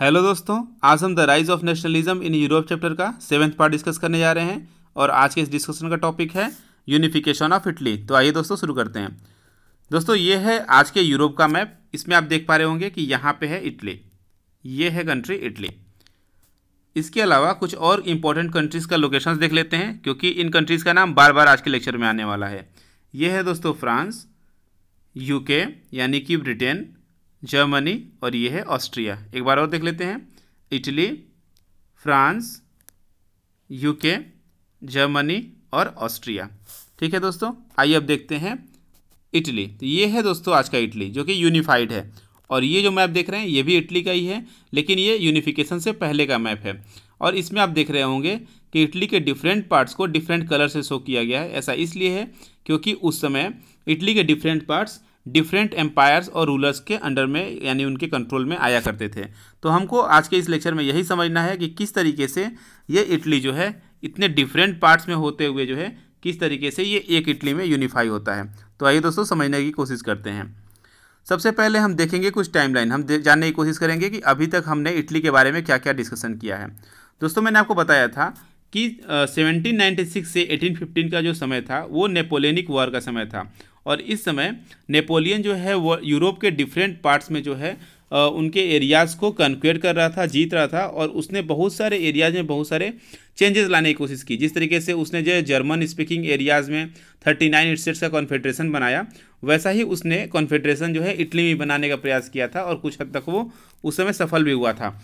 hello दोस्तों आज हम the rise of nationalism in Europe chapter का सेवेंथ पार्ट डिस्कस करने जा रहे हैं और आज के इस डिस्कशन का टॉपिक है यूनिफिकेशन ऑफ इटली तो आइए दोस्तों शुरू करते हैं दोस्तों ये है आज के यूरोप का मैप इसमें आप देख पा रहे होंगे कि यहाँ पे है इटली ये है कंट्री इटली इसके अलावा कुछ और इम्पोर्टेंट कंट्रीज़ का लोकेशन देख लेते हैं क्योंकि इन कंट्रीज़ का नाम बार बार आज के लेक्चर में आने वाला है ये है दोस्तों फ्रांस यूके यानी कि ब्रिटेन जर्मनी और ये है ऑस्ट्रिया एक बार और देख लेते हैं इटली फ्रांस यूके जर्मनी और ऑस्ट्रिया ठीक है दोस्तों आइए अब देखते हैं इटली तो ये है दोस्तों आज का इटली जो कि यूनिफाइड है और ये जो मैप देख रहे हैं ये भी इटली का ही है लेकिन ये यूनिफिकेशन से पहले का मैप है और इसमें आप देख रहे होंगे कि इटली के डिफरेंट पार्ट्स को डिफरेंट कलर से शो किया गया है ऐसा इसलिए है क्योंकि उस समय इटली के डिफरेंट पार्ट्स डिफरेंट एम्पायर्स और रूलर्स के अंडर में यानी उनके कंट्रोल में आया करते थे तो हमको आज के इस लेक्चर में यही समझना है कि किस तरीके से ये इटली जो है इतने डिफरेंट पार्ट्स में होते हुए जो है किस तरीके से ये एक इटली में यूनिफाई होता है तो आइए दोस्तों समझने की कोशिश करते हैं सबसे पहले हम देखेंगे कुछ टाइमलाइन हम जानने की कोशिश करेंगे कि अभी तक हमने इटली के बारे में क्या क्या डिस्कशन किया है दोस्तों मैंने आपको बताया था कि 1796 से 1815 का जो समय था वो नेपोलियनिक वॉर का समय था और इस समय नेपोलियन जो है वो यूरोप के डिफरेंट पार्ट्स में जो है उनके एरियाज़ को कन्क्वेट कर रहा था जीत रहा था और उसने बहुत सारे एरियाज़ में बहुत सारे चेंजेस लाने की कोशिश की जिस तरीके से उसने जो जर्मन स्पीकिंग एरियाज़ में थर्टी नाइन स्टेट्स का कॉन्फेडरेशन बनाया वैसा ही उसने कॉन्फेडरेशन जो है इटली में बनाने का प्रयास किया था और कुछ हद तक वो उस समय सफल भी हुआ था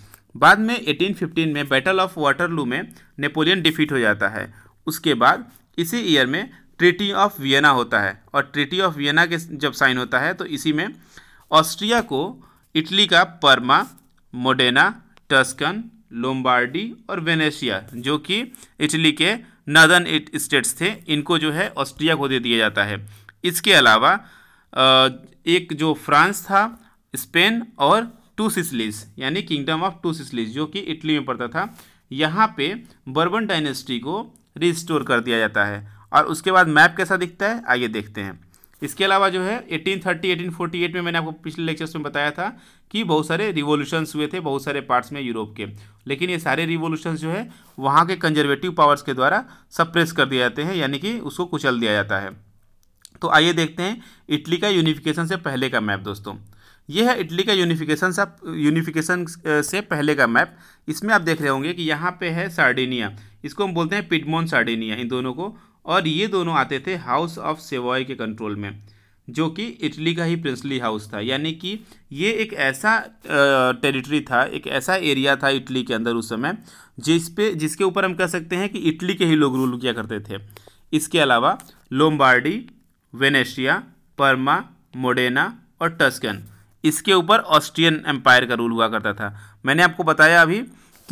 बाद में एटीन में बैटल ऑफ वाटरलू में नेपोलियन डिफीट हो जाता है उसके बाद इसी ईयर में ट्रीटी ऑफ वियना होता है और ट्रीटी ऑफ वियना के जब साइन होता है तो इसी में ऑस्ट्रिया को इटली का परमा मोडेना टस्कन लोम्बार्डी और वेनेशिया जो कि इटली के नदर्न स्टेट्स थे इनको जो है ऑस्ट्रिया को दे दिया जाता है इसके अलावा एक जो फ्रांस था स्पेन और टू सिसलीज यानी किंगडम ऑफ टू सिसलीज जो कि इटली में पड़ता था यहाँ पे बर्बन डायनेस्टी को रिस्टोर कर दिया जाता है और उसके बाद मैप कैसा दिखता है आइए देखते हैं इसके अलावा जो है 1830 1848 में मैंने आपको पिछले लेक्चर्स में बताया था कि बहुत सारे रिवोल्यूशंस हुए थे बहुत सारे पार्ट्स में यूरोप के लेकिन ये सारे रिवोल्यूशंस जो है वहाँ के कंजर्वेटिव पावर्स के द्वारा सप्रेस कर दिए जाते हैं यानी कि उसको कुचल दिया जाता है तो आइए देखते हैं इटली का यूनिफिकेशन से पहले का मैप दोस्तों ये है इटली का यूनिफिकेशन सा यूनिफिकेशन से पहले का मैप इसमें आप देख रहे होंगे कि यहाँ पे है सार्डिनिया इसको हम बोलते हैं पिडमोन सार्डिनिया इन दोनों को और ये दोनों आते थे हाउस ऑफ सेवॉय के कंट्रोल में जो कि इटली का ही प्रिंसली हाउस था यानी कि ये एक ऐसा टेरिटरी था एक ऐसा एरिया था इटली के अंदर उस समय जिस पे जिसके ऊपर हम कह सकते हैं कि इटली के ही लोग रूल किया करते थे इसके अलावा लोम्बार्डी वेनेशिया परमा मोडेना और टस्कन इसके ऊपर ऑस्ट्रियन एम्पायर का रूल हुआ करता था मैंने आपको बताया अभी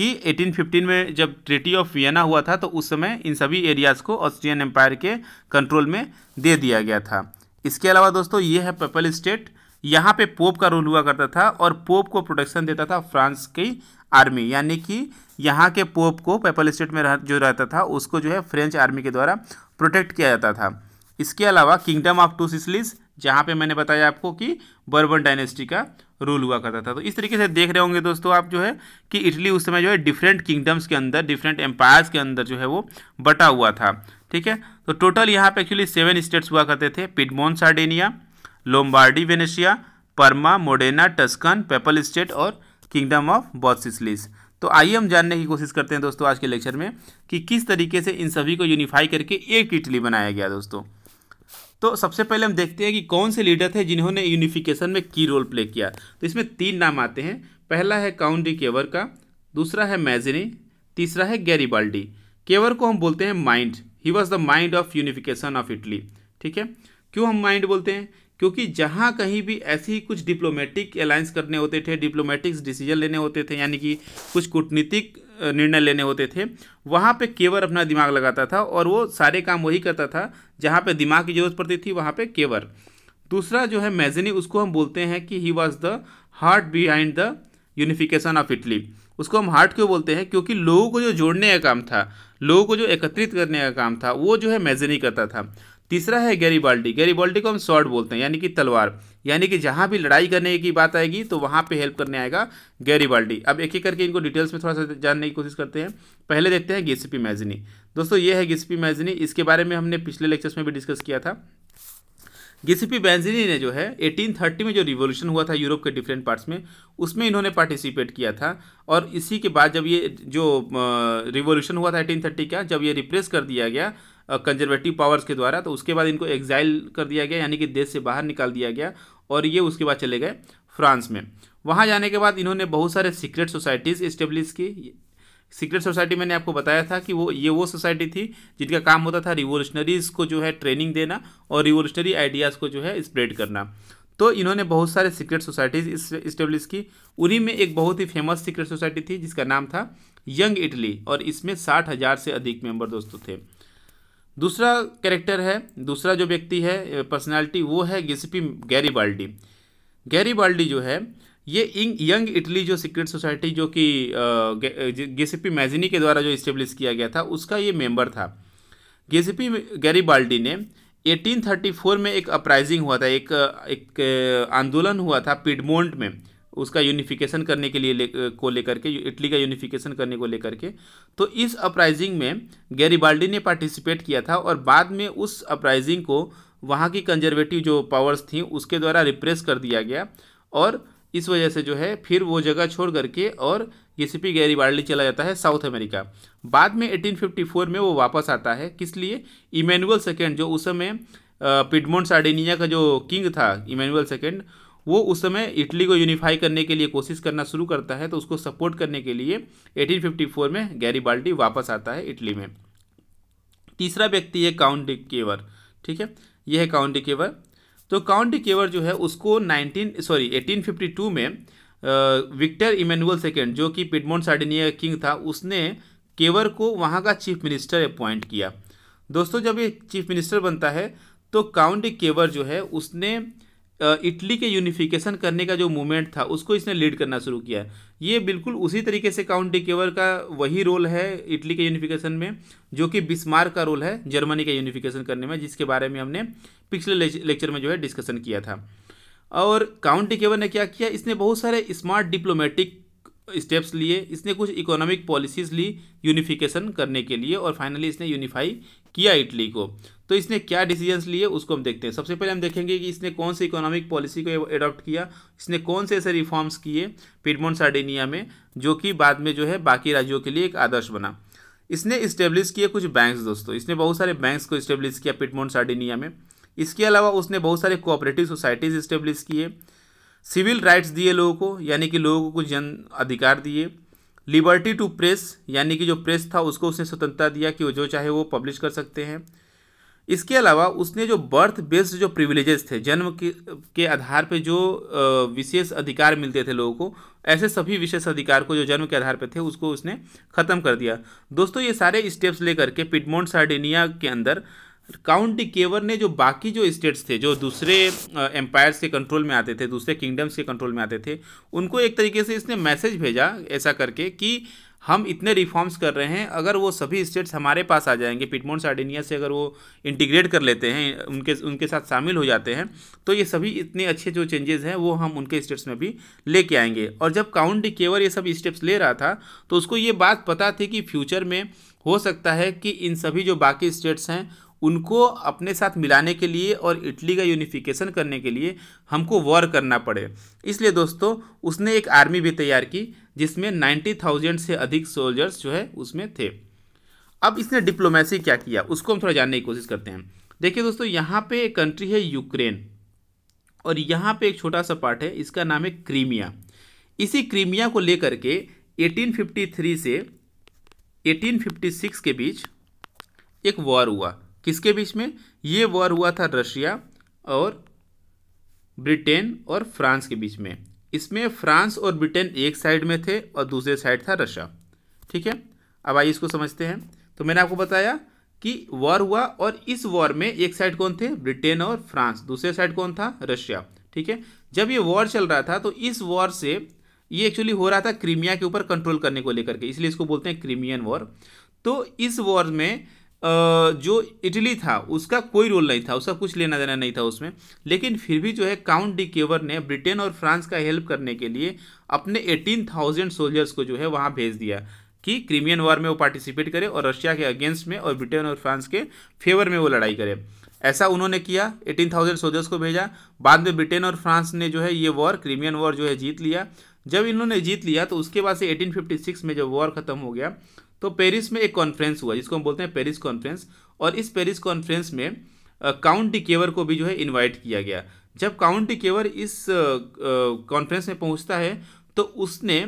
कि 1815 में जब ट्रेटी ऑफ वियना हुआ था तो उस समय इन सभी एरियाज़ को ऑस्ट्रियन एम्पायर के कंट्रोल में दे दिया गया था इसके अलावा दोस्तों ये है पेपल स्टेट यहाँ पे पोप का रोल हुआ करता था और पोप को प्रोटेक्शन देता था फ्रांस की आर्मी यानी कि यहाँ के पोप को पेपल स्टेट में रह, जो रहता था उसको जो है फ्रेंच आर्मी के द्वारा प्रोटेक्ट किया जाता था इसके अलावा किंगडम ऑफ टू सिसलीज जहाँ पे मैंने बताया आपको कि बर्बन डायनेस्टी का रूल हुआ करता था तो इस तरीके से देख रहे होंगे दोस्तों आप जो है कि इटली उस समय जो है डिफरेंट किंगडम्स के अंदर डिफरेंट एम्पायर्स के अंदर जो है वो बटा हुआ था ठीक है तो टोटल यहाँ पे एक्चुअली सेवन स्टेट्स हुआ करते थे Piedmont Sardinia Lombardy Venetia Parma Modena Tuscan papal state और किंगडम ऑफ बॉसिसलिस तो आइए हम जानने की कोशिश करते हैं दोस्तों आज के लेक्चर में कि किस तरीके से इन सभी को यूनिफाई करके एक इटली बनाया गया दोस्तों तो सबसे पहले हम देखते हैं कि कौन से लीडर थे जिन्होंने यूनिफिकेशन में की रोल प्ले किया तो इसमें तीन नाम आते हैं पहला है काउंटी डी केवर का दूसरा है मैजनी तीसरा है गैरीबाल्डी केवर को हम बोलते हैं mind he was the mind of unification of Italy ठीक है क्यों हम माइंड बोलते हैं क्योंकि जहाँ कहीं भी ऐसी ही कुछ डिप्लोमेटिक अलायंस करने होते थे डिप्लोमेटिक्स डिसीजन लेने होते थे यानी कि कुछ कूटनीतिक निर्णय लेने होते थे वहाँ पे केवर अपना दिमाग लगाता था और वो सारे काम वही करता था जहाँ पे दिमाग की जरूरत पड़ती थी वहाँ पे केवर दूसरा जो है मैजनी उसको हम बोलते हैं कि he was the heart behind the unification of Italy उसको हम हार्ट क्यों बोलते हैं क्योंकि लोगों को जो जोड़ने का काम था लोगों को जो एकत्रित करने का काम था वो जो है मैजनी करता था तीसरा है गैरीबाल्टी गैरीबाल्टी को हम शॉर्ट बोलते हैं यानी कि तलवार यानी कि जहाँ भी लड़ाई करने की बात आएगी तो वहाँ पे हेल्प करने आएगा गैरीबाल्डी अब एक एक करके इनको डिटेल्स में थोड़ा सा जानने की कोशिश करते हैं पहले देखते हैं गिस्पी मैजनी दोस्तों ये है गिस्पी मैजनी इसके बारे में हमने पिछले लेक्चर्स में भी डिस्कस किया था गिस्पी मैजनी ने जो है एटीन में जो रिवोल्यूशन हुआ था यूरोप के डिफरेंट पार्ट्स में उसमें इन्होंने पार्टिसिपेट किया था और इसी के बाद जब ये जो रिवोल्यूशन हुआ था एटीन का जब ये रिप्रेस कर दिया गया कंजर्वेटिव पावर्स के द्वारा तो उसके बाद इनको एग्जाइल कर दिया गया यानी कि देश से बाहर निकाल दिया गया और ये उसके बाद चले गए फ्रांस में वहाँ जाने के बाद इन्होंने बहुत सारे सीक्रेट सोसाइटीज़ इस्टेब्लिश की सीक्रेट सोसाइटी मैंने आपको बताया था कि वो ये वो सोसाइटी थी जिनका काम होता था रिवोल्यूशनरीज़ को जो है ट्रेनिंग देना और रिवोल्यूशनरी आइडियाज़ को जो है स्प्रेड करना तो इन्होंने बहुत सारे सीक्रेट सोसाइटीज़ इस्टेब्लिश की उन्हीं में एक बहुत ही फेमस सीक्रेट सोसाइटी थी जिसका नाम था यंग इटली और इसमें साठ हज़ार से अधिक मेम्बर दोस्तों थे दूसरा कैरेक्टर है दूसरा जो व्यक्ति है पर्सनालिटी वो है गेसिपी गैरी बाल्डी गैरी बाल्डी जो है ये इंग यंग इटली जो सीक्रेट सोसाइटी जो कि गेसिपी मैजिनी के द्वारा जो इस्टेब्लिश किया गया था उसका ये मेंबर था गेसिपी गैरी बाल्डी ने 1834 में एक अपराइजिंग हुआ था एक एक आंदोलन हुआ था पिडमोंट में उसका यूनिफिकेशन करने के लिए ले, को लेकर के इटली का यूनिफिकेशन करने को लेकर के तो इस अपराइजिंग में गैरीबाल्डी ने पार्टिसिपेट किया था और बाद में उस अपराइजिंग को वहाँ की कंजर्वेटिव जो पावर्स थी उसके द्वारा रिप्रेस कर दिया गया और इस वजह से जो है फिर वो जगह छोड़ करके और येसीपी गैरीबाल्डी चला जाता है साउथ अमेरिका बाद में एटीन में वो वापस आता है किस लिए इमैनुअल सेकेंड जो उस समय पिडमोन्ट सार्डेनिया का जो किंग था इमैनुअल सेकेंड वो उस समय इटली को यूनिफाई करने के लिए कोशिश करना शुरू करता है तो उसको सपोर्ट करने के लिए 1854 में बाल्टी वापस आता है इटली में तीसरा व्यक्ति है काउंट डिकेवर ठीक है यह है काउंट डिकेवर तो काउंट डिकेवर जो है उसको 19 सॉरी 1852 में विक्टर इमेनुअल सेकेंड जो कि पिडमोन सार्डिनिया किंग था उसने केवर को वहाँ का चीफ मिनिस्टर अपॉइंट किया दोस्तों जब ये चीफ मिनिस्टर बनता है तो काउंट केवर जो है उसने इटली के यूनिफिकेशन करने का जो मूवमेंट था उसको इसने लीड करना शुरू किया ये बिल्कुल उसी तरीके से काउंट डिकेवर का वही रोल है इटली के यूनिफिकेशन में जो कि बिस्मार्क का रोल है जर्मनी का यूनिफिकेशन करने में जिसके बारे में हमने पिछले लेक्चर में जो है डिस्कशन किया था और काउंट डिकेवर ने क्या किया इसने बहुत सारे स्मार्ट डिप्लोमेटिक स्टेप्स लिए इसने कुछ इकोनॉमिक पॉलिसीज़ ली यूनिफिकेशन करने के लिए और फाइनली इसने यूनिफाई किया इटली को तो इसने क्या डिसीजंस लिए उसको हम देखते हैं सबसे पहले हम देखेंगे कि इसने कौन से इकोनॉमिक पॉलिसी को एडॉप्ट किया इसने कौन से ऐसे रिफॉर्म्स किए पिडमोन सार्डिनिया में जो कि बाद में जो है बाकी राज्यों के लिए एक आदर्श बना इसने इस्टेब्लिश किए कुछ बैंक्स दोस्तों इसने बहुत सारे बैंक्स को इस्टेब्लिश किया पिटमोन सार्डिनिया में इसके अलावा उसने बहुत सारे कोऑपरेटिव सोसाइटीज़ इस्टेब्लिश किए सिविल राइट्स दिए लोगों को यानी कि लोगों को कुछ जन अधिकार दिए लिबर्टी टू प्रेस यानी कि जो प्रेस था उसको उसने स्वतंत्रता दिया कि वो जो चाहे वो पब्लिश कर सकते हैं इसके अलावा उसने जो बर्थ बेस्ड जो प्रिविलेजेस थे जन्म के, के आधार पे जो विशेष अधिकार मिलते थे लोगों को ऐसे सभी विशेष अधिकार को जो जन्म के आधार पे थे उसको उसने ख़त्म कर दिया दोस्तों ये सारे स्टेप्स लेकर के पिटमोन्ट सार्डिनिया के अंदर काउंट केवर ने जो बाकी जो स्टेट्स थे जो दूसरे एम्पायर्स के कंट्रोल में आते थे दूसरे किंगडम्स के कंट्रोल में आते थे उनको एक तरीके से इसने मैसेज भेजा ऐसा करके कि हम इतने रिफॉर्म्स कर रहे हैं अगर वो सभी स्टेट्स हमारे पास आ जाएंगे पिटमोन सार्डिनिया से अगर वो इंटीग्रेट कर लेते हैं उनके उनके साथ शामिल हो जाते हैं तो ये सभी इतने अच्छे जो चेंजेस हैं वो हम उनके स्टेट्स में भी लेके आएंगे और जब काउंट केवर ये सब स्टेप्स ले रहा था तो उसको ये बात पता थी कि फ्यूचर में हो सकता है कि इन सभी जो बाकी स्टेट्स हैं उनको अपने साथ मिलाने के लिए और इटली का यूनिफिकेशन करने के लिए हमको वॉर करना पड़े इसलिए दोस्तों उसने एक आर्मी भी तैयार की जिसमें नाइन्टी थाउजेंड से अधिक सोल्जर्स जो है उसमें थे अब इसने डिप्लोमेसी क्या किया उसको हम थोड़ा जानने की कोशिश करते हैं देखिए दोस्तों यहाँ पे एक कंट्री है यूक्रेन और यहाँ पे एक छोटा सा पार्ट है इसका नाम है क्रीमिया इसी क्रीमिया को लेकर के 1853 से 1856 के बीच एक वॉर हुआ किसके बीच में ये वॉर हुआ था रशिया और ब्रिटेन और फ्रांस के बीच में इसमें फ्रांस और ब्रिटेन एक साइड में थे और दूसरे साइड था रशिया ठीक है अब आइए इसको समझते हैं तो मैंने आपको बताया कि वॉर हुआ और इस वॉर में एक साइड कौन थे ब्रिटेन और फ्रांस दूसरे साइड कौन था रशिया ठीक है जब ये वॉर चल रहा था तो इस वॉर से ये एक्चुअली हो रहा था क्रीमिया के ऊपर कंट्रोल करने को लेकर के इसलिए इसको बोलते हैं क्रीमियन वॉर तो इस वॉर में जो इटली था उसका कोई रोल नहीं था उसका कुछ लेना देना नहीं था उसमें लेकिन फिर भी जो है काउंट डी केवर ने ब्रिटेन और फ्रांस का हेल्प करने के लिए अपने एटीन थाउजेंड सोल्जर्स को जो है वहाँ भेज दिया कि क्रीमियन वॉर में वो पार्टिसिपेट करे और रशिया के अगेंस्ट में और ब्रिटेन और फ्रांस के फेवर में वो लड़ाई करे ऐसा उन्होंने किया एटीन थाउजेंड सोल्जर्स को भेजा बाद में ब्रिटेन और फ्रांस ने जो है ये वॉर क्रीमियन वॉर जो है जीत लिया जब इन्होंने जीत लिया तो उसके बाद से 1856 में जब वॉर ख़त्म हो गया तो पेरिस में एक कॉन्फ्रेंस हुआ जिसको हम बोलते हैं पेरिस कॉन्फ्रेंस और इस पेरिस कॉन्फ्रेंस में काउंट केवर को भी जो है इनवाइट किया गया जब काउंट केवर इस कॉन्फ्रेंस में पहुंचता है तो उसने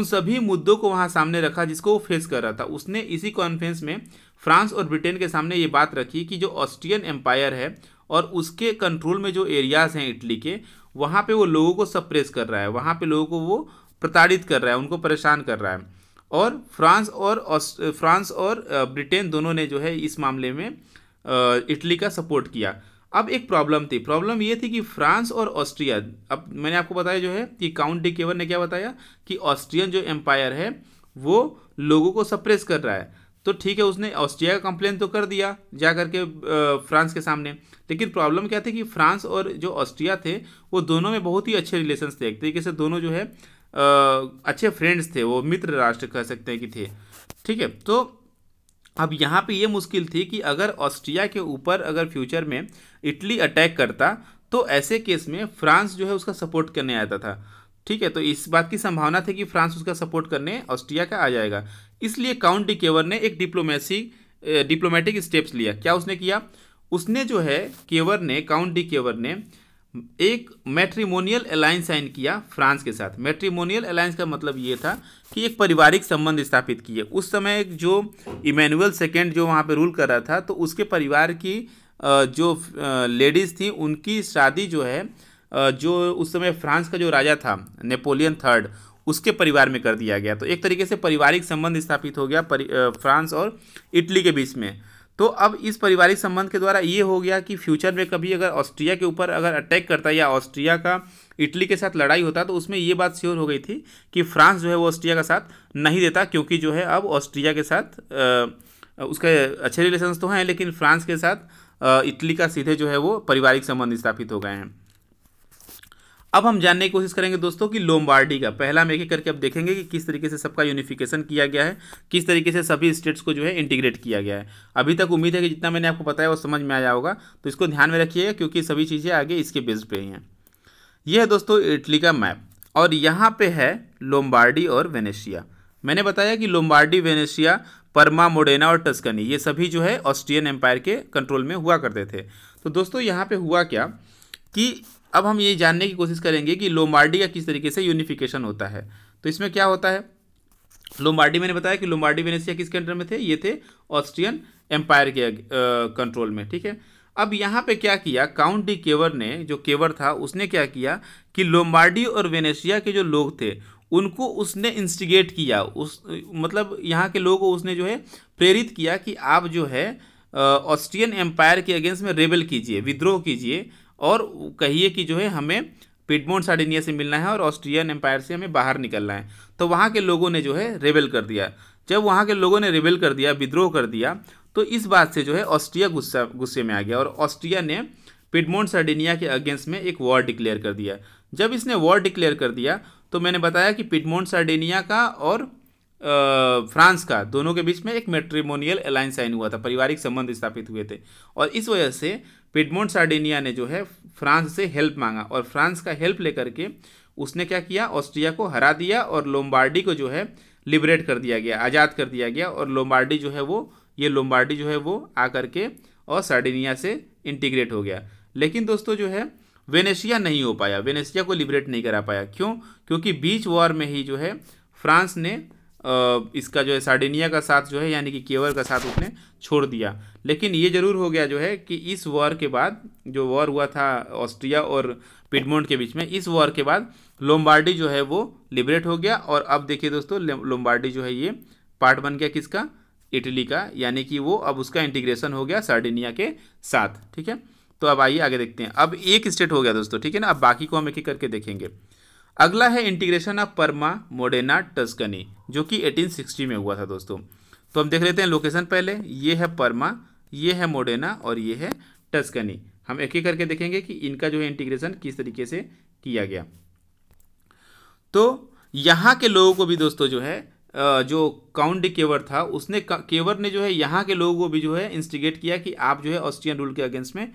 उन सभी मुद्दों को वहाँ सामने रखा जिसको वो फेस कर रहा था उसने इसी कॉन्फ्रेंस में फ्रांस और ब्रिटेन के सामने ये बात रखी कि जो ऑस्ट्रियन एम्पायर है और उसके कंट्रोल में जो एरियाज़ हैं इटली के वहाँ पर वो लोगों को सप्रेस कर रहा है वहाँ पर लोगों को वो प्रताड़ित कर रहा है उनको परेशान कर रहा है और फ्रांस और फ्रांस और ब्रिटेन दोनों ने जो है इस मामले में इटली का सपोर्ट किया अब एक प्रॉब्लम थी प्रॉब्लम ये थी कि फ्रांस और ऑस्ट्रिया अब मैंने आपको बताया जो है कि काउंट डी केवर ने क्या बताया कि ऑस्ट्रियन जो एम्पायर है वो लोगों को सप्रेस कर रहा है तो ठीक है उसने ऑस्ट्रिया का कंप्लेन तो कर दिया जा करके फ्रांस के सामने लेकिन प्रॉब्लम क्या थी कि फ्रांस और जो ऑस्ट्रिया थे वो दोनों में बहुत ही अच्छे रिलेशन थे एक तरीके से दोनों जो है अच्छे फ्रेंड्स थे वो मित्र राष्ट्र कह सकते हैं कि थे ठीक है तो अब यहाँ पे ये मुश्किल थी कि अगर ऑस्ट्रिया के ऊपर अगर फ्यूचर में इटली अटैक करता तो ऐसे केस में फ्रांस जो है उसका सपोर्ट करने आता था ठीक है तो इस बात की संभावना थी कि फ्रांस उसका सपोर्ट करने ऑस्ट्रिया का आ जाएगा इसलिए काउंट डी केवर ने एक डिप्लोमेसी डिप्लोमेटिक स्टेप्स लिया क्या उसने किया उसने जो है केवर ने काउंट डी केवर ने एक मैट्रीमोनियल अलायंस साइन किया फ्रांस के साथ मैट्रीमोनियल अलायंस का मतलब ये था कि एक पारिवारिक संबंध स्थापित किए उस समय जो इमैनुअल सेकेंड जो वहाँ पे रूल कर रहा था तो उसके परिवार की जो लेडीज़ थी उनकी शादी जो है जो उस समय फ्रांस का जो राजा था नेपोलियन थर्ड उसके परिवार में कर दिया गया तो एक तरीके से पारिवारिक संबंध स्थापित हो गया फ्रांस और इटली के बीच में तो अब इस पारिवारिक संबंध के द्वारा ये हो गया कि फ्यूचर में कभी अगर ऑस्ट्रिया के ऊपर अगर अटैक करता है या ऑस्ट्रिया का इटली के साथ लड़ाई होता तो उसमें ये बात श्योर हो गई थी कि फ्रांस जो है वो ऑस्ट्रिया का साथ नहीं देता क्योंकि जो है अब ऑस्ट्रिया के साथ उसके अच्छे रिलेशन तो हैं लेकिन फ्रांस के साथ इटली का सीधे जो है वो पारिवारिक संबंध स्थापित हो गए हैं अब हम जानने की कोशिश करेंगे दोस्तों कि लोमबार्डी का पहला हम एक एक करके अब देखेंगे कि किस तरीके से सबका यूनिफिकेशन किया गया है किस तरीके से सभी स्टेट्स को जो है इंटीग्रेट किया गया है अभी तक उम्मीद है कि जितना मैंने आपको बताया वो समझ में आया होगा तो इसको ध्यान में रखिएगा क्योंकि सभी चीज़ें आगे इसके बेस्ड पर ही हैं यह है दोस्तों इटली का मैप और यहाँ पर है लोमबार्डी और वेनेशिया मैंने बताया कि लोमबार्डी वेनेशिया परमा मोडेना और टस्कनी ये सभी जो है ऑस्ट्रियन एम्पायर के कंट्रोल में हुआ करते थे तो दोस्तों यहाँ पर हुआ क्या कि अब हम ये जानने की कोशिश करेंगे कि लोमार्डी का किस तरीके से यूनिफिकेशन होता है तो इसमें क्या होता है लोमार्डी मैंने बताया कि लोमार्डी वेनेसिया किसके अंडर में थे ये थे ऑस्ट्रियन एम्पायर के कंट्रोल में ठीक है अब यहाँ पे क्या किया काउंट डी केवर ने जो केवर था उसने क्या किया कि लोमार्डी और वेनेशिया के जो लोग थे उनको उसने इंस्टिगेट किया उस मतलब यहाँ के लोगों को उसने जो है प्रेरित किया कि आप जो है ऑस्ट्रियन एम्पायर के अगेंस्ट में रेबल कीजिए विद्रोह कीजिए और कहिए कि जो है हमें पिटमोन साडिनिया से मिलना है और ऑस्ट्रियन एम्पायर से हमें बाहर निकलना है तो वहाँ के लोगों ने जो है रेबेल कर दिया जब वहाँ के लोगों ने रेबेल कर दिया विद्रोह कर दिया तो इस बात से जो है ऑस्ट्रिया गुस्सा गुस्से में आ गया और ऑस्ट्रिया ने पिटमोन साडिनिया के अगेंस्ट में एक वॉर डिक्लेयर कर दिया जब इसने वॉर डिक्लेयर कर दिया तो मैंने बताया कि पिटमोन साडिनिया का और फ्रांस का दोनों के बीच में एक मेट्रीमोनियल अलायंस साइन हुआ था पारिवारिक संबंध स्थापित हुए थे और इस वजह से पिडमोंट सार्डिनिया ने जो है फ्रांस से हेल्प मांगा और फ्रांस का हेल्प लेकर के उसने क्या किया ऑस्ट्रिया को हरा दिया और लोम्बार्डी को जो है लिबरेट कर दिया गया आज़ाद कर दिया गया और लोम्बार्डी जो है वो ये लोम्बार्डी जो है वो आ करके और सार्डिनिया से इंटीग्रेट हो गया लेकिन दोस्तों जो है वेनेशिया नहीं हो पाया वेनेशिया को लिबरेट नहीं करा पाया क्यों क्योंकि बीच वॉर में ही जो है फ्रांस ने इसका जो है सार्डिनिया का साथ जो है यानी कि केवर का साथ उसने छोड़ दिया लेकिन ये ज़रूर हो गया जो है कि इस वॉर के बाद जो वॉर हुआ था ऑस्ट्रिया और पिडमोंट के बीच में इस वॉर के बाद लोम्बार्डी जो है वो लिबरेट हो गया और अब देखिए दोस्तों लोम्बार्डी जो है ये पार्ट बन गया किसका इटली का यानी कि वो अब उसका इंटीग्रेशन हो गया सार्डिनिया के साथ ठीक है तो अब आइए आगे देखते हैं अब एक स्टेट हो गया दोस्तों ठीक है ना अब बाकी को हम एक एक करके देखेंगे अगला है integration of Parma Modena Tuscany जो कि 1860 में हुआ था दोस्तों तो हम देख लेते हैं लोकेशन पहले ये है परमा ये है मोडेना और ये है टस्कनी हम एक ही करके देखेंगे कि इनका जो है इंटीग्रेशन किस तरीके से किया गया तो यहाँ के लोगों को भी दोस्तों जो है जो काउंट केवर था उसने केवर ने जो है यहाँ के लोगों को भी जो है इंस्टिगेट किया कि आप जो है ऑस्ट्रियन रूल के अगेंस्ट में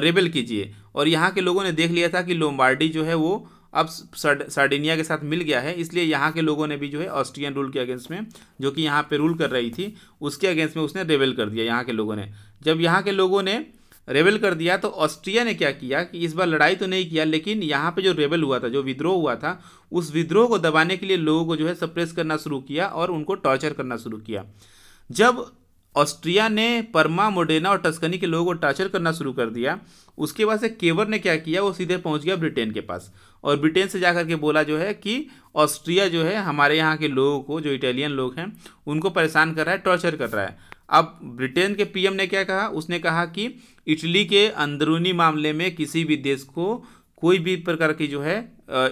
रेबल कीजिए और यहाँ के लोगों ने देख लिया था कि लोमबार्डी जो है वो अब सार्डिनिया के साथ मिल गया है इसलिए यहाँ के लोगों ने भी जो है ऑस्ट्रियन रूल के अगेंस्ट में जो कि यहाँ पे रूल कर रही थी उसके अगेंस्ट में उसने रेवेल कर दिया यहाँ के लोगों ने जब यहाँ के लोगों ने रेवेल कर दिया तो ऑस्ट्रिया ने क्या किया कि इस बार लड़ाई तो नहीं किया लेकिन यहाँ पे जो रेबेल हुआ था जो विद्रोह हुआ था उस विद्रोह को दबाने के लिए लोगों को जो है सप्रेस करना शुरू किया और उनको टॉर्चर करना शुरू किया जब ऑस्ट्रिया ने परमा मोडेना और टस्कनी के लोगों को टॉर्चर करना शुरू कर दिया उसके बाद से केवर ने क्या किया वो सीधे पहुंच गया ब्रिटेन के पास और ब्रिटेन से जा के बोला जो है कि ऑस्ट्रिया जो है हमारे यहाँ के लोगों को जो इटालियन लोग हैं उनको परेशान कर रहा है टॉर्चर कर रहा है अब ब्रिटेन के पीएम ने क्या कहा उसने कहा कि इटली के अंदरूनी मामले में किसी भी देश को कोई भी प्रकार की जो है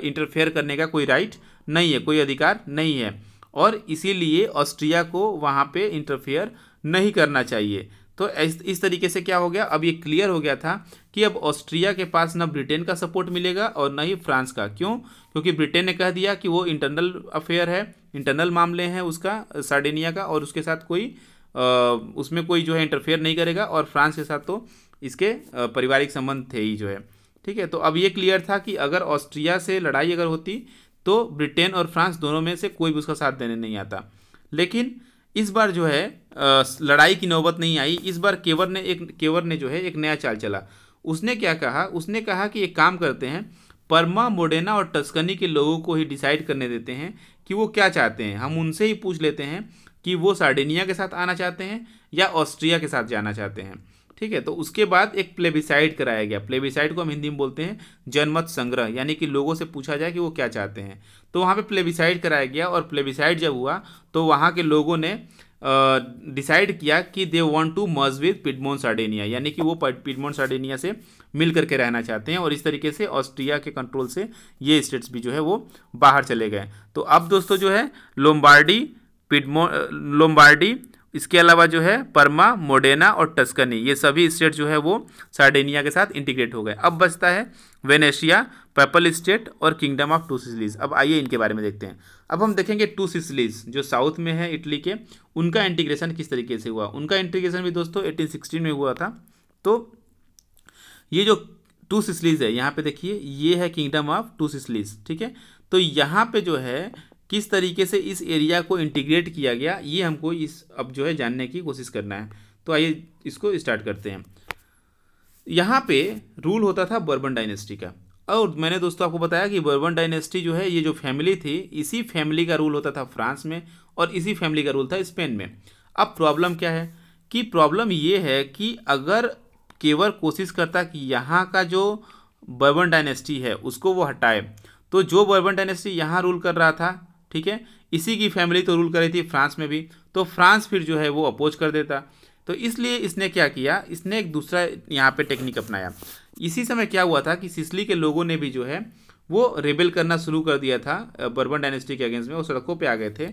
इंटरफेयर करने का कोई राइट नहीं है कोई अधिकार नहीं है और इसीलिए ऑस्ट्रिया को वहाँ पे इंटरफेयर नहीं करना चाहिए तो इस तरीके से क्या हो गया अब ये क्लियर हो गया था कि अब ऑस्ट्रिया के पास ना ब्रिटेन का सपोर्ट मिलेगा और ना ही फ्रांस का क्यों क्योंकि ब्रिटेन ने कह दिया कि वो इंटरनल अफेयर है इंटरनल मामले हैं उसका सार्डेनिया का और उसके साथ कोई आ, उसमें कोई जो है इंटरफेयर नहीं करेगा और फ्रांस के साथ तो इसके पारिवारिक संबंध थे ही जो है ठीक है तो अब ये क्लियर था कि अगर ऑस्ट्रिया से लड़ाई अगर होती तो ब्रिटेन और फ्रांस दोनों में से कोई भी उसका साथ देने नहीं आता लेकिन इस बार जो है लड़ाई की नौबत नहीं आई इस बार केवर ने एक केवर ने जो है एक नया चाल चला उसने क्या कहा उसने कहा कि एक काम करते हैं परमा मोडेना और टस्कनी के लोगों को ही डिसाइड करने देते हैं कि वो क्या चाहते हैं हम उनसे ही पूछ लेते हैं कि वो सार्डिनिया के साथ आना चाहते हैं या ऑस्ट्रिया के साथ जाना चाहते हैं ठीक है तो उसके बाद एक प्लेबिसाइड कराया गया प्लेबिसाइड को हम हिंदी में बोलते हैं जनमत संग्रह यानी कि लोगों से पूछा जाए कि वो क्या चाहते हैं तो वहाँ पे प्लेबिसाइड कराया गया और प्लेबिसाइड जब हुआ तो वहाँ के लोगों ने डिसाइड किया कि they want to merge with Piedmont Sardinia यानी कि वो पिडमोन सार्डेनिया से मिल करके रहना चाहते हैं और इस तरीके से ऑस्ट्रिया के कंट्रोल से ये स्टेट्स भी जो है वो बाहर चले गए तो अब दोस्तों जो है लोम्बार्डी पिडमो लोम्बार्डी इसके अलावा जो है परमा मोडेना और टस्कनी ये सभी स्टेट जो है वो सार्डेनिया के साथ इंटीग्रेट हो गए अब बचता है वेनेशिया पर्पल स्टेट और किंगडम ऑफ टू सिसलीज अब आइए इनके बारे में देखते हैं अब हम देखेंगे टू सिसलीज जो साउथ में है इटली के उनका इंटीग्रेशन किस तरीके से हुआ उनका इंटीग्रेशन भी दोस्तों एटीन में हुआ था तो ये जो टू सिसलीज है यहाँ पे देखिए ये है किंगडम ऑफ टू सिसलीज ठीक है तो यहाँ पर जो है किस तरीके से इस एरिया को इंटीग्रेट किया गया ये हमको इस अब जो है जानने की कोशिश करना है तो आइए इसको स्टार्ट करते हैं यहाँ पे रूल होता था बर्बन डायनेस्टी का और मैंने दोस्तों आपको बताया कि बर्बन डायनेस्टी जो है ये जो फैमिली थी इसी फैमिली का रूल होता था फ्रांस में और इसी फैमिली का रूल था स्पेन में अब प्रॉब्लम क्या है कि प्रॉब्लम ये है कि अगर केवर कोशिश करता कि यहाँ का जो बर्बन डायनेस्टी है उसको वो हटाए तो जो बर्बन डायनेस्टी यहाँ रूल कर रहा था ठीक है इसी की फैमिली तो रूल कर रही थी फ्रांस में भी तो फ्रांस फिर जो है वो अपोज कर देता तो इसलिए इसने क्या किया इसने एक दूसरा यहाँ पे टेक्निक अपनाया इसी समय क्या हुआ था कि सिसली के लोगों ने भी जो है वो रेबेल करना शुरू कर दिया था बर्बन डायनेस्टी के अगेंस्ट में वो सड़कों पर आ गए थे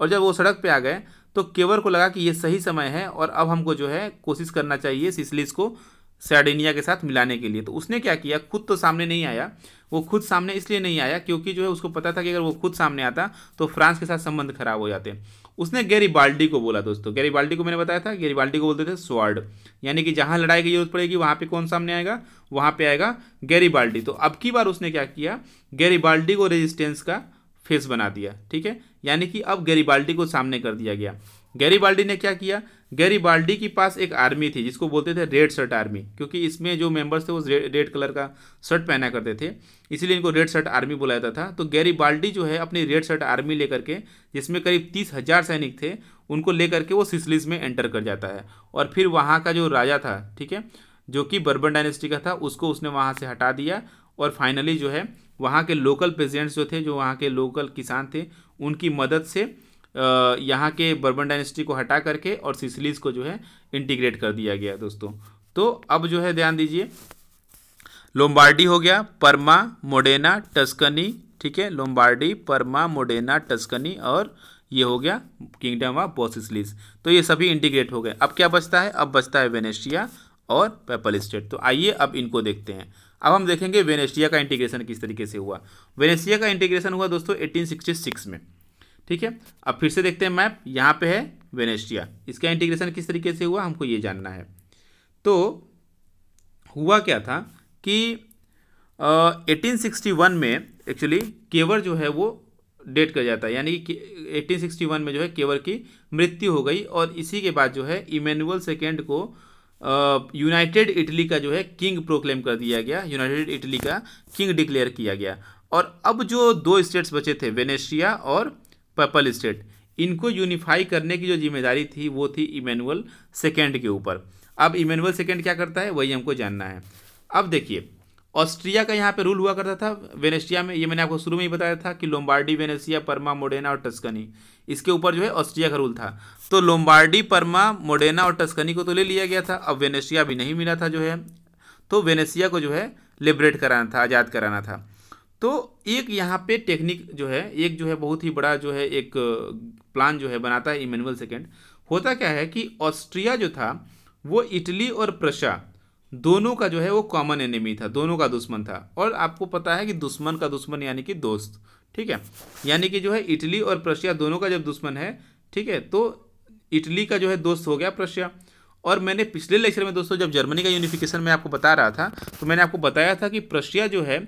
और जब वो सड़क पर आ गए तो केवर को लगा कि ये सही समय है और अब हमको जो है कोशिश करना चाहिए सिसलीस को सैडेनिया के साथ मिलाने के लिए तो उसने क्या किया खुद तो सामने नहीं आया वो खुद सामने इसलिए नहीं आया क्योंकि जो है उसको पता था कि अगर वो खुद सामने आता तो फ्रांस के साथ संबंध खराब हो जाते उसने बाल्टी को बोला दोस्तों गैरीबाल्डी को मैंने बताया था बाल्टी को बोलते थे स्वार्ड यानी कि जहाँ लड़ाई की जरूरत पड़ेगी वहाँ पर कौन सामने आएगा वहाँ पर आएगा बाल्टी तो अब की बार उसने क्या किया गैरीबाल्डी को रेजिस्टेंस का फेस बना दिया ठीक है यानी कि अब बाल्टी को सामने कर दिया गया गैरीबाल्डी ने क्या किया गैरीबाल्डी के पास एक आर्मी थी जिसको बोलते थे रेड शर्ट आर्मी क्योंकि इसमें जो मेंबर्स थे वो रेड कलर का शर्ट पहना करते थे इसीलिए इनको रेड शर्ट आर्मी बुलाया जाता था तो गैरीबाल्डी जो है अपनी रेड शर्ट आर्मी लेकर के जिसमें करीब तीस हज़ार सैनिक थे उनको लेकर के वो सिसलिस में एंटर कर जाता है और फिर वहाँ का जो राजा था ठीक है जो कि बर्बन डायनेस्टी का था उसको उसने वहाँ से हटा दिया और फाइनली जो है वहाँ के लोकल पेजेंट्स जो थे जो वहाँ के लोकल किसान थे उनकी मदद से यहाँ के बर्बन डायनेस्टी को हटा करके और सिसलीज को जो है इंटीग्रेट कर दिया गया दोस्तों तो अब जो है ध्यान दीजिए लोम्बार्डी हो गया परमा मोडेना टस्कनी ठीक है लोम्बार्डी परमा मोडेना टस्कनी और ये हो गया किंगडम ऑफ बोसिसलिस तो ये सभी इंटीग्रेट हो गए अब क्या बचता है अब बचता है वेनेशिया और पेपल स्टेट तो आइए अब इनको देखते हैं अब हम देखेंगे वेनेशिया का इंटीग्रेशन किस तरीके से हुआ वेनेशिया का इंटीग्रेशन हुआ दोस्तों 1866 में ठीक है अब फिर से देखते हैं मैप यहाँ पे है वेनेस्टिया इसका इंटीग्रेशन किस तरीके से हुआ हमको ये जानना है तो हुआ क्या था कि एटीन सिक्सटी वन में एक्चुअली केवर जो है वो डेट कर जाता है यानी कि वन में जो है केवर की मृत्यु हो गई और इसी के बाद जो है इमेनुअल सेकेंड को यूनाइटेड इटली का जो है किंग प्रोक्लेम कर दिया गया यूनाइटेड इटली का किंग डिक्लेयर किया गया और अब जो दो स्टेट्स बचे थे वेनेशिया और पर्पल स्टेट इनको यूनिफाई करने की जो जिम्मेदारी थी वो थी इमेनुअल सेकेंड के ऊपर अब इमेनुअल सेकेंड क्या करता है वही हमको जानना है अब देखिए ऑस्ट्रिया का यहाँ पे रूल हुआ करता था वेनेशिया में ये मैंने आपको शुरू में ही बताया था कि लोम्बार्डी वेनेशिया परमा मोडेना और टस्कनी इसके ऊपर जो है ऑस्ट्रिया का रूल था तो लोम्बार्डी परमा मोडेना और टस्कनी को तो ले लिया गया था अब वेनेशिया भी नहीं मिला था जो है तो वेनेशिया को जो है लिबरेट कराना था आज़ाद कराना था तो एक यहाँ पे टेक्निक जो है एक जो है बहुत ही बड़ा जो है एक प्लान जो है बनाता है इमेनुअल सेकेंड होता क्या है कि ऑस्ट्रिया जो था वो इटली और प्रशा दोनों का जो है वो कॉमन एनिमी था दोनों का दुश्मन था और आपको पता है कि दुश्मन का दुश्मन यानी कि दोस्त ठीक है यानी कि जो है इटली और प्रशिया दोनों का जब दुश्मन है ठीक है तो इटली का जो है दोस्त हो गया प्रशिया और मैंने पिछले लेक्चर में दोस्तों जब जर्मनी का यूनिफिकेशन मैं आपको बता रहा था तो मैंने आपको बताया था कि प्रशिया जो है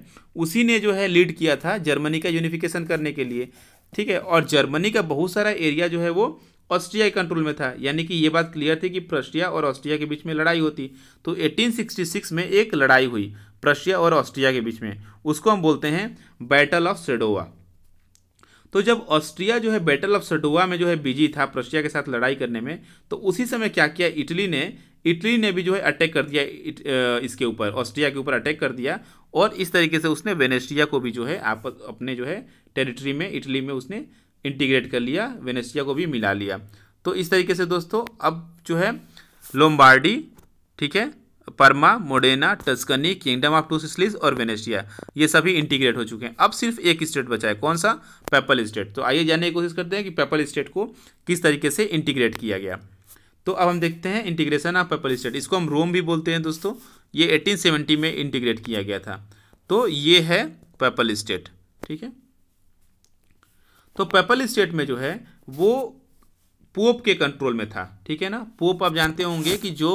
उसी ने जो है लीड किया था जर्मनी का यूनिफिकेशन करने के लिए ठीक है और जर्मनी का बहुत सारा एरिया जो है वो ऑस्ट्रिया कंट्रोल में था यानी कि ये बात क्लियर थी कि प्रशिया और ऑस्ट्रिया के बीच में लड़ाई होती तो 1866 में एक लड़ाई हुई प्रशिया और ऑस्ट्रिया के बीच में उसको हम बोलते हैं बैटल ऑफ सेडोवा तो जब ऑस्ट्रिया जो है बैटल ऑफ सडुआ में जो है बिजी था प्रशिया के साथ लड़ाई करने में तो उसी समय क्या किया इटली ने इटली ने भी जो है अटैक कर दिया इट, इसके ऊपर ऑस्ट्रिया के ऊपर अटैक कर दिया और इस तरीके से उसने वेनेस्ट्रिया को भी जो है आप अपने जो है टेरिटरी में इटली में उसने इंटीग्रेट कर लिया वेनेस्ट्रिया को भी मिला लिया तो इस तरीके से दोस्तों अब जो है लोम्बार्डी ठीक है Parma Modena Tuscany kingdom of two Sicilies और वेनेशिया ये सभी इंटीग्रेट हो चुके हैं अब सिर्फ एक स्टेट बचा है कौन सा पेपल स्टेट तो आइए जानने की कोशिश करते हैं कि पेपल स्टेट को किस तरीके से इंटीग्रेट किया गया तो अब हम देखते हैं इंटीग्रेशन ऑफ पेपल स्टेट इसको हम रोम भी बोलते हैं दोस्तों ये 1870 में इंटीग्रेट किया गया था तो ये है पेपल स्टेट ठीक है तो पेपल स्टेट में जो है वो पोप के कंट्रोल में था ठीक है ना पोप आप जानते होंगे कि जो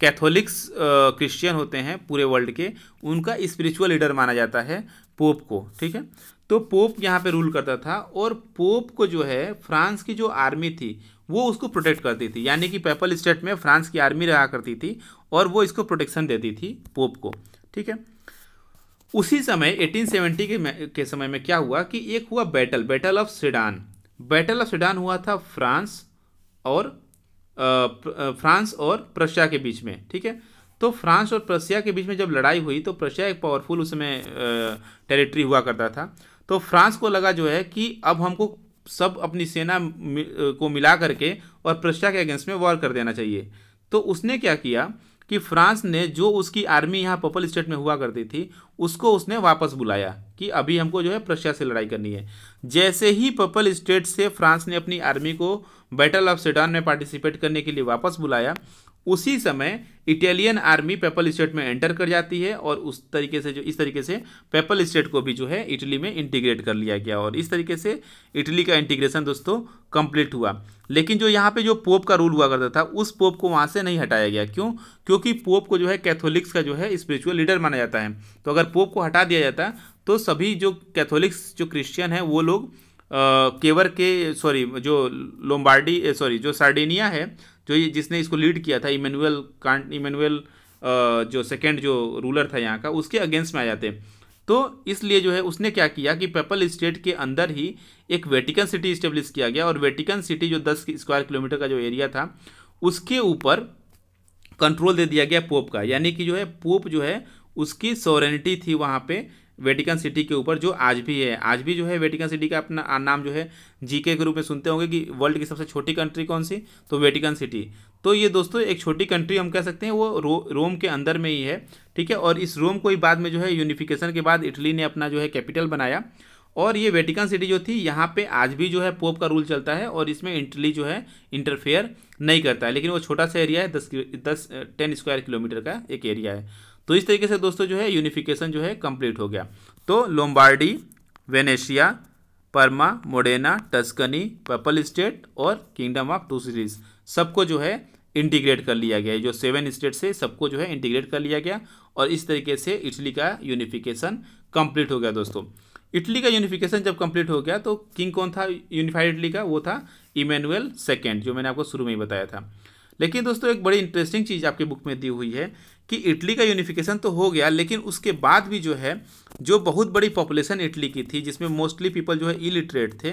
कैथोलिक्स क्रिश्चियन होते हैं पूरे वर्ल्ड के उनका स्पिरिचुअल लीडर माना जाता है पोप को ठीक है तो पोप यहाँ पे रूल करता था और पोप को जो है फ्रांस की जो आर्मी थी वो उसको प्रोटेक्ट करती थी यानी कि पेपल स्टेट में फ्रांस की आर्मी रहा करती थी और वो इसको प्रोटेक्शन देती थी पोप को ठीक है उसी समय 1870 के के समय में क्या हुआ कि एक हुआ battle battle of Sedan battle of Sedan हुआ था फ्रांस और फ्रांस और प्रशिया के बीच में ठीक है तो फ्रांस और प्रशिया के बीच में जब लड़ाई हुई तो प्रशिया एक पावरफुल उसमें टेरिटरी हुआ करता था तो फ्रांस को लगा जो है कि अब हमको सब अपनी सेना को मिला करके और प्रशिया के अगेंस्ट में वॉर कर देना चाहिए तो उसने क्या किया कि फ्रांस ने जो उसकी आर्मी यहाँ पपल स्टेट में हुआ करती थी उसको उसने वापस बुलाया कि अभी हमको जो है प्रशिया से लड़ाई करनी है जैसे ही पर्पल स्टेट से फ्रांस ने अपनी आर्मी को बैटल ऑफ सेडान में पार्टिसिपेट करने के लिए वापस बुलाया उसी समय इटालियन आर्मी पेपल स्टेट में एंटर कर जाती है और उस तरीके से जो इस तरीके से पेपल स्टेट को भी जो है इटली में इंटीग्रेट कर लिया गया और इस तरीके से इटली का इंटीग्रेशन दोस्तों कंप्लीट हुआ लेकिन जो यहाँ पे जो पोप का रूल हुआ करता था उस पोप को वहाँ से नहीं हटाया गया क्यों क्योंकि पोप को जो है कैथोलिक्स का जो है स्पिरिचुअल लीडर माना जाता है तो अगर पोप को हटा दिया जाता तो सभी जो कैथोलिक्स जो क्रिश्चियन हैं वो लोग केवर के सॉरी जो लोम्बार्डी सॉरी जो सार्डेनिया है जो ये जिसने इसको लीड किया था इमेनुअल कांट इमेनुअल जो सेकेंड जो रूलर था यहाँ का उसके अगेंस्ट में आ जाते तो इसलिए जो है उसने क्या किया कि पेपल स्टेट के अंदर ही एक वेटिकन सिटी इस्टेब्लिश किया गया और वेटिकन सिटी जो दस स्क्वायर किलोमीटर का जो एरिया था उसके ऊपर कंट्रोल दे दिया गया पोप का यानी कि जो है पोप जो है उसकी सोरेनिटी थी वहाँ पे वेटिकन सिटी के ऊपर जो आज भी है आज भी जो है वेटिकन सिटी का अपना नाम जो है जीके के रूप में सुनते होंगे कि वर्ल्ड की सबसे छोटी कंट्री कौन सी तो वेटिकन सिटी तो ये दोस्तों एक छोटी कंट्री हम कह सकते हैं वो रो, रोम के अंदर में ही है ठीक है और इस रोम को ही बाद में जो है यूनिफिकेशन के बाद इटली ने अपना जो है कैपिटल बनाया और ये वेटिकन सिटी जो थी यहाँ पे आज भी जो है पोप का रूल चलता है और इसमें इटली जो है इंटरफेयर नहीं करता है लेकिन वो छोटा सा एरिया है दस दस टेन स्क्वायर किलोमीटर का एक एरिया है तो इस तरीके से दोस्तों जो है यूनिफिकेशन जो है कंप्लीट हो गया तो Lombardy Venetia Parma Modena Tuscany papal state और किंगडम ऑफ टू सीरीज सबको जो है इंटीग्रेट कर लिया गया जो सेवन स्टेट से सबको जो है इंटीग्रेट कर लिया गया और इस तरीके से इटली का यूनिफिकेशन कंप्लीट हो गया दोस्तों इटली का यूनिफिकेशन जब कंप्लीट हो गया तो किंग कौन था यूनिफाइड इटली का वो था इमेनुअल सेकेंड जो मैंने आपको शुरू में ही बताया था लेकिन दोस्तों एक बड़ी इंटरेस्टिंग चीज़ आपकी बुक में दी हुई है कि इटली का यूनिफिकेशन तो हो गया लेकिन उसके बाद भी जो है जो बहुत बड़ी पॉपुलेशन इटली की थी जिसमें मोस्टली पीपल जो है इलिटरेट थे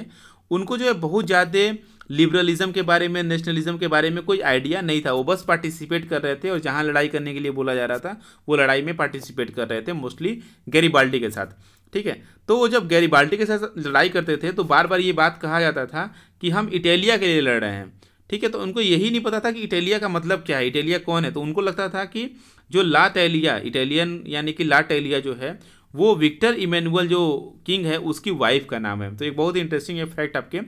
उनको जो है बहुत ज़्यादा लिबरलिज्म के बारे में नेशनलिज्म के बारे में कोई आइडिया नहीं था वो बस पार्टिसिपेट कर रहे थे और जहाँ लड़ाई करने के लिए बोला जा रहा था वो लड़ाई में पार्टिसिपेट कर रहे थे मोस्टली गैरीबाल्टी के साथ ठीक है तो वो जब गैरीबाल्टी के साथ लड़ाई करते थे तो बार बार ये बात कहा जाता था कि हम इटेलिया के लिए लड़ रहे हैं ठीक है तो उनको यही नहीं पता था कि इटेलिया का मतलब क्या है इटेलिया कौन है तो उनको लगता था कि जो ला टैलिया इटालियन यानी कि ला टैलिया जो है वो विक्टर इमेनुअल जो किंग है उसकी वाइफ का नाम है तो एक बहुत ही इंटरेस्टिंग फैक्ट आपके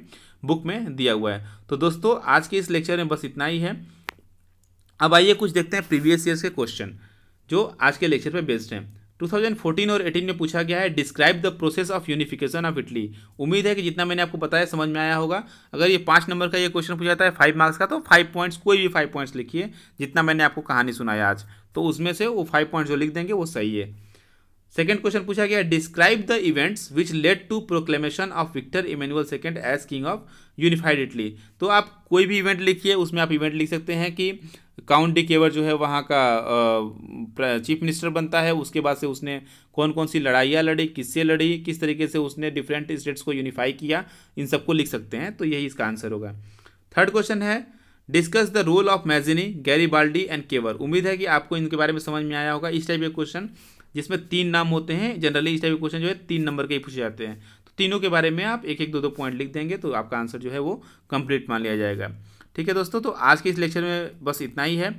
बुक में दिया हुआ है तो दोस्तों आज के इस लेक्चर में बस इतना ही है अब आइए कुछ देखते हैं प्रीवियस ईयर्स के क्वेश्चन जो आज के लेक्चर पर बेस्ड हैं 2014 और 18 में पूछा गया है describe the process of unification of Italy उम्मीद है कि जितना मैंने आपको बताया समझ में आया होगा अगर ये पाँच नंबर का ये क्वेश्चन पूछा जाता है फाइव मार्क्स का तो फाइव पॉइंट्स कोई भी फाइव पॉइंट्स लिखिए जितना मैंने आपको कहानी सुनाया आज तो उसमें से वो फाइव पॉइंट्स जो लिख देंगे वो सही है सेकेंड क्वेश्चन पूछा गया describe the events which led to proclamation of Victor Emmanuel second as king of unified Italy तो आप कोई भी इवेंट लिखिए उसमें आप इवेंट लिख सकते हैं कि काउंट डी केवर जो है वहाँ का चीफ मिनिस्टर बनता है उसके बाद से उसने कौन कौन सी लड़ाइयाँ लड़ी किससे लड़ी किस तरीके से उसने डिफरेंट स्टेट्स को यूनिफाई किया इन सबको लिख सकते हैं तो यही इसका आंसर होगा थर्ड क्वेश्चन है discuss the role of Mazzini Garibaldi and Cavour उम्मीद है कि आपको इनके बारे में समझ में आया होगा इस टाइप के क्वेश्चन जिसमें तीन नाम होते हैं जनरली इस टाइप के क्वेश्चन जो है तीन नंबर के ही पूछे जाते हैं तो तीनों के बारे में आप एक एक दो दो पॉइंट लिख देंगे तो आपका आंसर जो है वो कंप्लीट मान लिया जाएगा ठीक है दोस्तों तो आज के इस लेक्चर में बस इतना ही है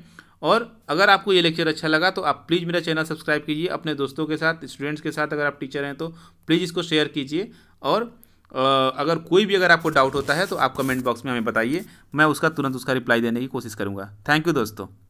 और अगर आपको ये लेक्चर अच्छा लगा तो आप प्लीज़ मेरा चैनल सब्सक्राइब कीजिए अपने दोस्तों के साथ स्टूडेंट्स के साथ अगर आप टीचर हैं तो प्लीज़ इसको शेयर कीजिए और अगर कोई भी अगर आपको डाउट होता है तो आप कमेंट बॉक्स में हमें बताइए मैं उसका तुरंत उसका रिप्लाई देने की कोशिश करूँगा थैंक यू दोस्तों